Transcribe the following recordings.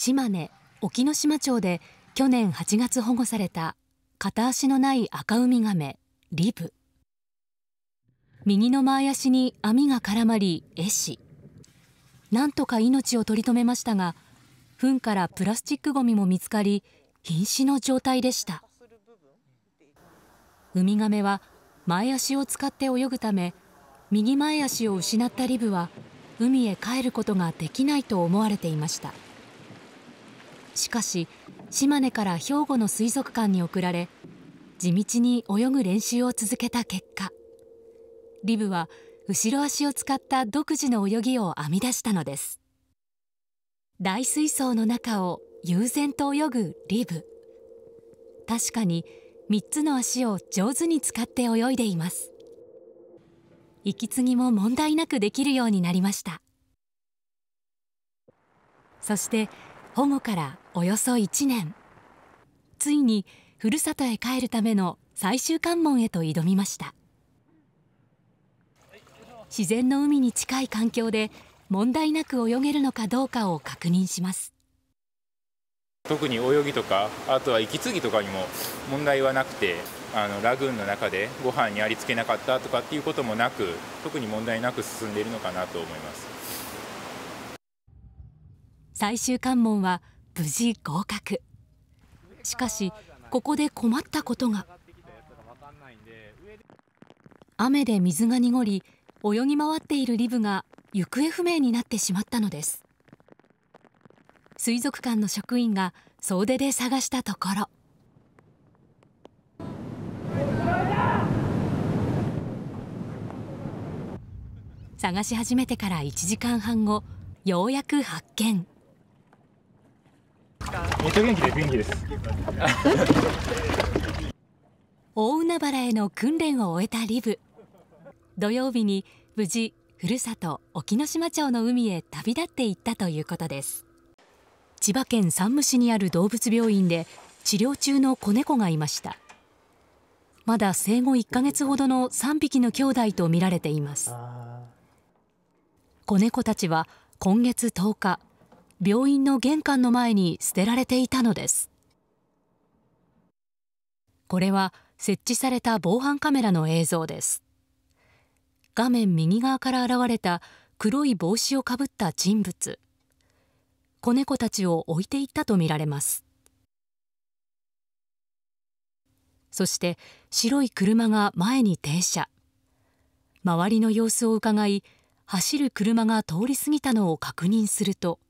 島根沖ノ島町で去年8月保護された片足のない赤ウミガメリブ右の前足に網が絡まり壊死なんとか命を取り留めましたが糞からプラスチックごみも見つかり瀕死の状態でしたウミガメは前足を使って泳ぐため右前足を失ったリブは海へ帰ることができないと思われていました。しかし島根から兵庫の水族館に送られ地道に泳ぐ練習を続けた結果リブは後ろ足を使った独自の泳ぎを編み出したのです大水槽の中を悠然と泳ぐリブ確かに3つの足を上手に使って泳いでいます息継ぎも問題なくできるようになりましたそして保護からおよそ1年ついにふるさとへ帰るための最終関門へと挑みました自然の海に近い環境で問題なく泳げるのかどうかを確認します特に泳ぎとかあとは息継ぎとかにも問題はなくてあのラグーンの中でご飯にありつけなかったとかっていうこともなく特に問題なく進んでいるのかなと思います最終関門は無事合格しかしここで困ったことが雨で水が濁り泳ぎ回っているリブが行方不明になってしまったのです水族館の職員が総出で探したところ探し始めてから1時間半後ようやく発見。めっちゃ元気で元気です。大海原への訓練を終えたリブ。土曜日に無事ふるさと沖ノ島町の海へ旅立っていったということです千葉県山武市にある動物病院で治療中の子猫がいましたまだ生後1か月ほどの3匹の兄弟と見られています子猫たちは今月10日病院の玄関の前に捨てられていたのです。これは設置された防犯カメラの映像です。画面右側から現れた黒い帽子をかぶった人物。子猫たちを置いていったとみられます。そして白い車が前に停車。周りの様子をうかがい走る車が通り過ぎたのを確認すると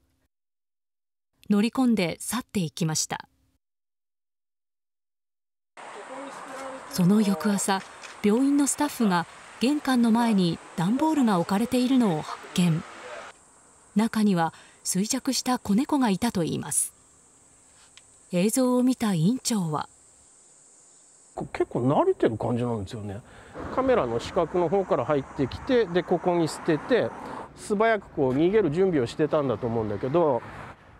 乗り込んで去っていきました。その翌朝、病院のスタッフが玄関の前に段ボールが置かれているのを発見。中には衰弱した子猫がいたといいます。映像を見た院長は。結構慣れてる感じなんですよね。カメラの死角の方から入ってきてでここに捨てて素早くこう逃げる準備をしてたんだと思うんだけど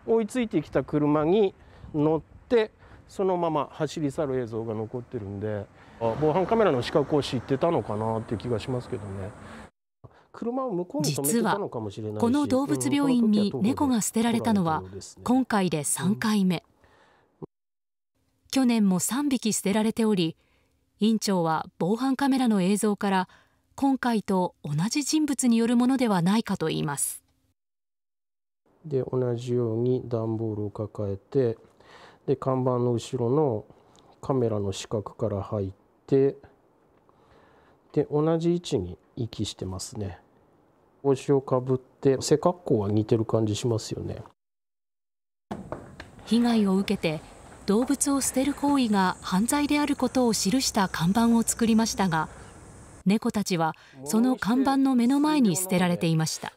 追いついてきた車に乗ってそのまま走り去る映像が残ってるんで防犯カメラの資格を知ってたのかなっていう気がしますけどね。車を向こうに実はこの動物病院に猫が捨てられたのは今回で3回目、去年も3匹捨てられており院長は防犯カメラの映像から今回と同じ人物によるものではないかと言いますで同じように段ボールを抱えてで看板の後ろのカメラの四角から入ってで同じ位置に息してますね帽子をかぶって背格好は似てる感じしますよね被害を受けて動物を捨てる行為が犯罪であることを記した看板を作りましたが猫たちはその看板の目の前に捨てられていました。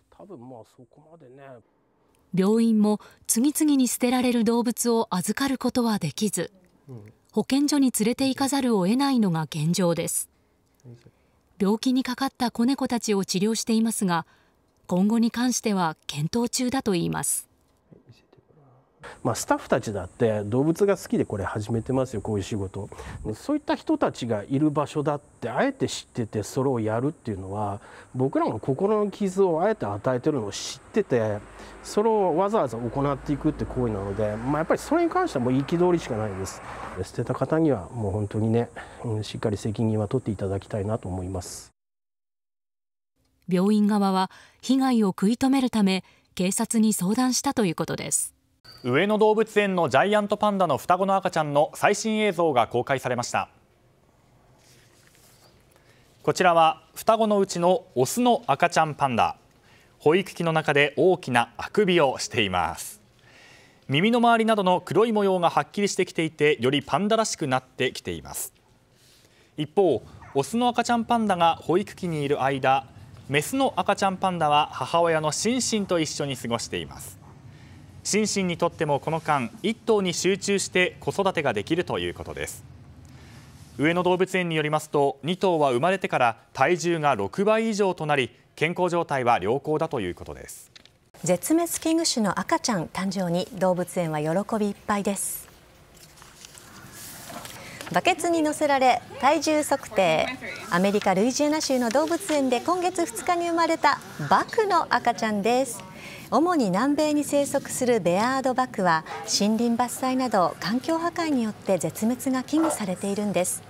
病院も次々に捨てられる動物を預かることはできず保健所に連れて行かざるを得ないのが現状です。病気にかかった子猫たちを治療していますが今後に関しては検討中だといいます。まあ、スタッフたちだって動物が好きでこれ始めてますよこういう仕事そういった人たちがいる場所だってあえて知っててそれをやるっていうのは僕らの心の傷をあえて与えてるのを知っててそれをわざわざ行っていくって行為なので、まあ、やっぱりそれに関してはもう憤りしかないです捨てた方にはもう本当にね、うん、しっかり責任は取っていただきたいなと思います病院側は被害を食い止めるため警察に相談したということです上野動物園のジャイアントパンダの双子の赤ちゃんの最新映像が公開されましたこちらは双子のうちのオスの赤ちゃんパンダ保育器の中で大きなあくびをしています耳の周りなどの黒い模様がはっきりしてきていてよりパンダらしくなってきています一方オスの赤ちゃんパンダが保育器にいる間メスの赤ちゃんパンダは母親のシンシンと一緒に過ごしています心身にとってもこの間1頭に集中して子育てができるということです上野動物園によりますと2頭は生まれてから体重が6倍以上となり健康状態は良好だということです絶滅危惧種の赤ちゃん誕生に動物園は喜びいっぱいですバケツに乗せられ体重測定アメリカ・ルイジアナ州の動物園で今月2日に生まれたバクの赤ちゃんです主に南米に生息するベアードバクは森林伐採など環境破壊によって絶滅が危惧されているんです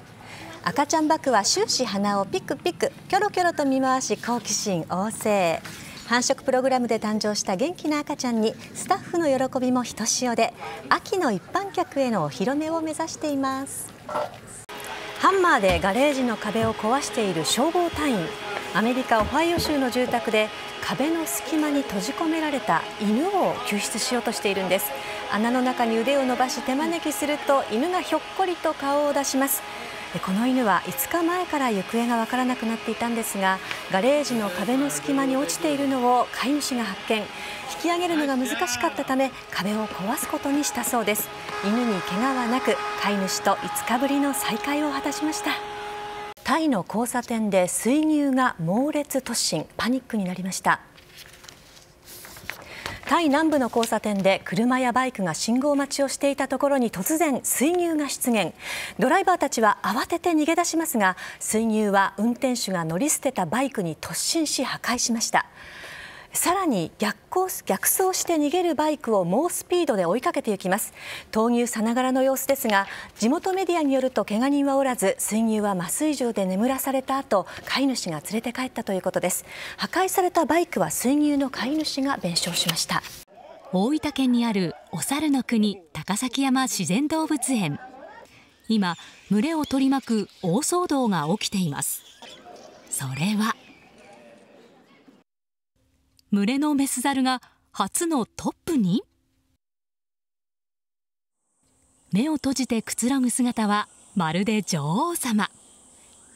赤ちゃんバクは終始鼻をピクピクキョロキョロと見回し好奇心旺盛繁殖プログラムで誕生した元気な赤ちゃんにスタッフの喜びもひとしおで秋の一般客へのお披露目を目指していますハンマーでガレージの壁を壊している消防隊員アメリカ・オハイオ州の住宅で壁の隙間に閉じ込められた犬を救出しようとしているんです穴の中に腕を伸ばし手招きすると犬がひょっこりと顔を出しますこの犬は5日前から行方がわからなくなっていたんですがガレージの壁の隙間に落ちているのを飼い主が発見引き上げるのが難しかったため壁を壊すことにしたそうです犬に怪我はなく飼い主と5日ぶりの再会を果たしましたタイの交差点で水牛が猛烈突進パニックになりましたタイ南部の交差点で車やバイクが信号待ちをしていたところに突然水牛が出現ドライバーたちは慌てて逃げ出しますが水牛は運転手が乗り捨てたバイクに突進し破壊しましたさらに逆走逆走して逃げるバイクを猛スピードで追いかけていきます投入さながらの様子ですが地元メディアによるとけが人はおらず水牛は麻酔銃で眠らされた後飼い主が連れて帰ったということです破壊されたバイクは水牛の飼い主が弁償しました大分県にあるお猿の国高崎山自然動物園今群れを取り巻く大騒動が起きていますそれは群れのメスザルが初のトップに目を閉じてくつろぐ姿はまるで女王様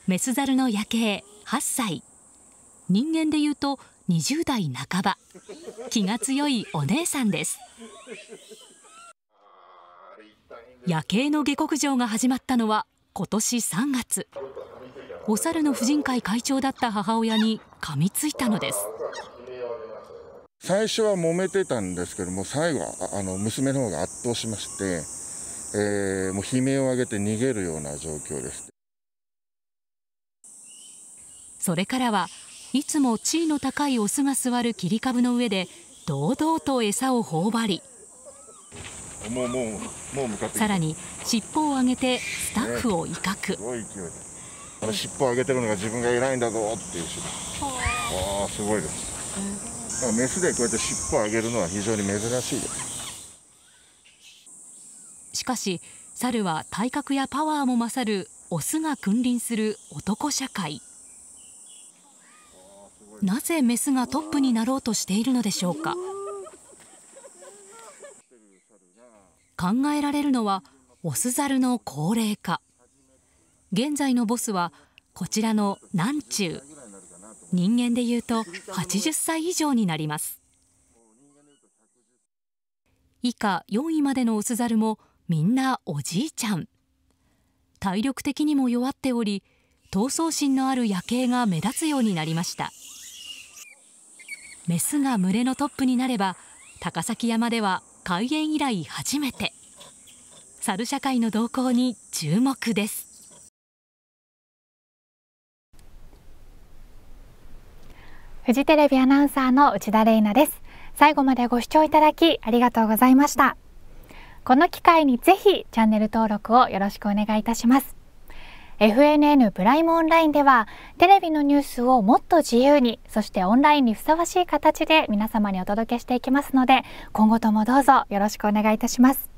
メスザルの夜景8歳人間でいうと20代半ば気が強いお姉さんです夜景の下克上が始まったのは今年3月お猿の婦人会会長だった母親に噛みついたのです最初は揉めてたんですけども最後はあの娘の方が圧倒しまして、えー、もう悲鳴を上げて逃げるような状況ですそれからはいつも地位の高いオスが座る切り株の上で堂々と餌を頬張りもうもうもう向かってさらに尻尾を上げてスタッフを威嚇、ね、すごい勢いであの尻尾を上げてるのが自分が偉いんだぞっていうああすごいです、うんメスでこうやって尻尾を上げるのは非常に珍しいですしかし猿は体格やパワーも勝るオスが君臨する男社会なぜメスがトップになろうとしているのでしょうか考えられるのはオスザルの高齢化現在のボスはこちらの南中人間でいうと80歳以上になります以下4位までのオスザルもみんなおじいちゃん体力的にも弱っており闘争心のある夜景が目立つようになりましたメスが群れのトップになれば高崎山では開園以来初めて猿社会の動向に注目ですフジテレビアナウンサーの内田玲奈です最後までご視聴いただきありがとうございましたこの機会にぜひチャンネル登録をよろしくお願いいたします FNN プライムオンラインではテレビのニュースをもっと自由にそしてオンラインにふさわしい形で皆様にお届けしていきますので今後ともどうぞよろしくお願いいたします